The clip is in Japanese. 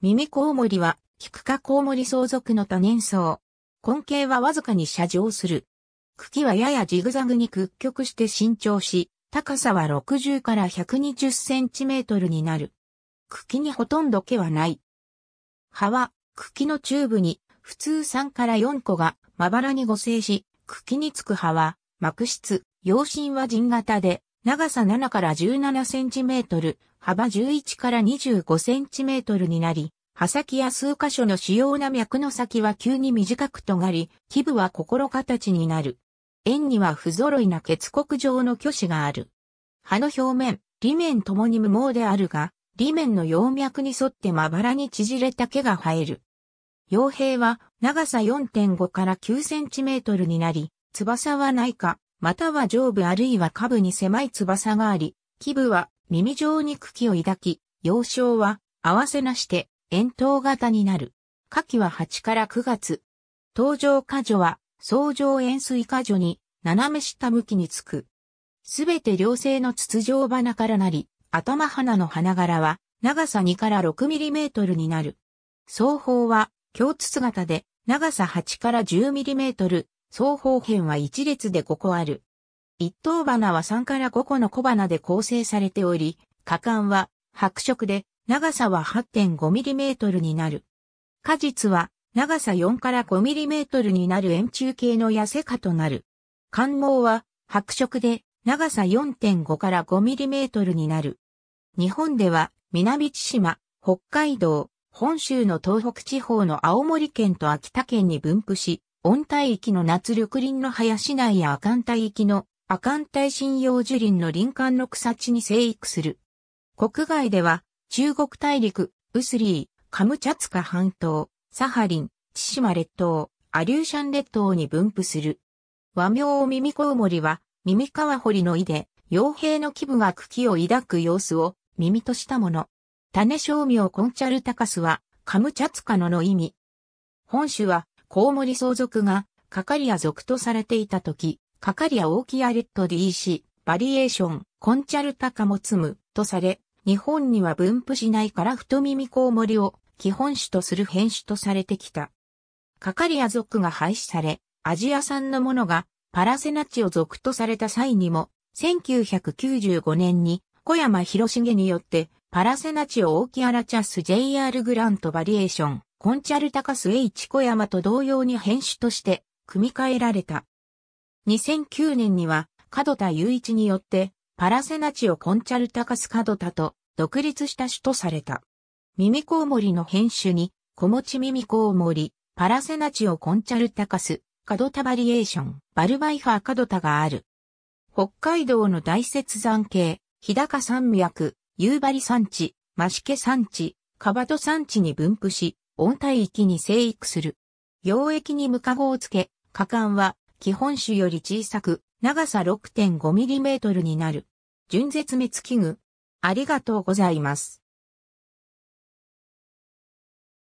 耳コウモリは、ヒクカコウモリ相続の多年草。根茎はわずかに斜上する。茎はややジグザグに屈曲して伸長し、高さは60から120センチメートルになる。茎にほとんど毛はない。葉は、茎のチューブに、普通3から4個がまばらに互生し、茎につく葉は、膜質、葉身は人型で、長さ7から17センチメートル、幅11から25センチメートルになり、刃先や数箇所の主要な脈の先は急に短く尖り、基部は心形になる。円には不揃いな結国状の虚子がある。刃の表面、裏面ともに無毛であるが、裏面の葉脈に沿ってまばらに縮れた毛が生える。傭兵は長さ4.5から9センチメートルになり、翼はないか、または上部あるいは下部に狭い翼があり、基部は耳状に茎を抱き、幼少は合わせなして円筒型になる。夏季は8から9月。登場下女は相乗円錐下女に斜め下向きにつく。すべて両性の筒状花からなり、頭花の花柄は長さ2から6ミリメートルになる。双方は共筒型で長さ8から10ミリメートル、双方辺は一列で5個ある。一等花は3から5個の小花で構成されており、果敢は白色で長さは 8.5mm になる。果実は長さ4から 5mm になる円柱形の痩せ花となる。冠毛は白色で長さ4.5から 5mm になる。日本では南千島、北海道、本州の東北地方の青森県と秋田県に分布し、温帯域の夏緑林の林内や亜寒帯域の亜寒帯針葉樹林の林間の草地に生育する。国外では、中国大陸、ウスリー、カムチャツカ半島、サハリン、千島列島、アリューシャン列島に分布する。和名を耳コウモリは、耳川堀の井で、傭兵の気分が茎を抱く様子を耳としたもの。種商名コンチャルタカスは、カムチャツカノの意味。本種はコウモリ相続が、カカリア族とされていた時、カカリアオーキアレット DC、バリエーション、コンチャルタカモツム、とされ、日本には分布しないから太耳コウモリを基本種とする変種とされてきた。カカリア族が廃止され、アジア産のものがパラセナチオ族とされた際にも、1995年に小山広重によってパラセナチオオーキアラチャス JR グラントバリエーションコンチャルタカス H 小山と同様に編集として組み替えられた。2009年には角田雄一によってパラセナチオコンチャルタカス角田と独立した種とされた。耳コウモリの編種に小持耳コウモリ、パラセナチオコンチャルタカス、角田バリエーション、バルバイファー角田がある。北海道の大雪山系、日高山脈、夕張山地、増毛山地、カバト山地に分布し、温帯域に生育する。溶液に無加護をつけ、果敢は基本種より小さく、長さ6 5トルになる。純絶滅危惧。ありがとうございます。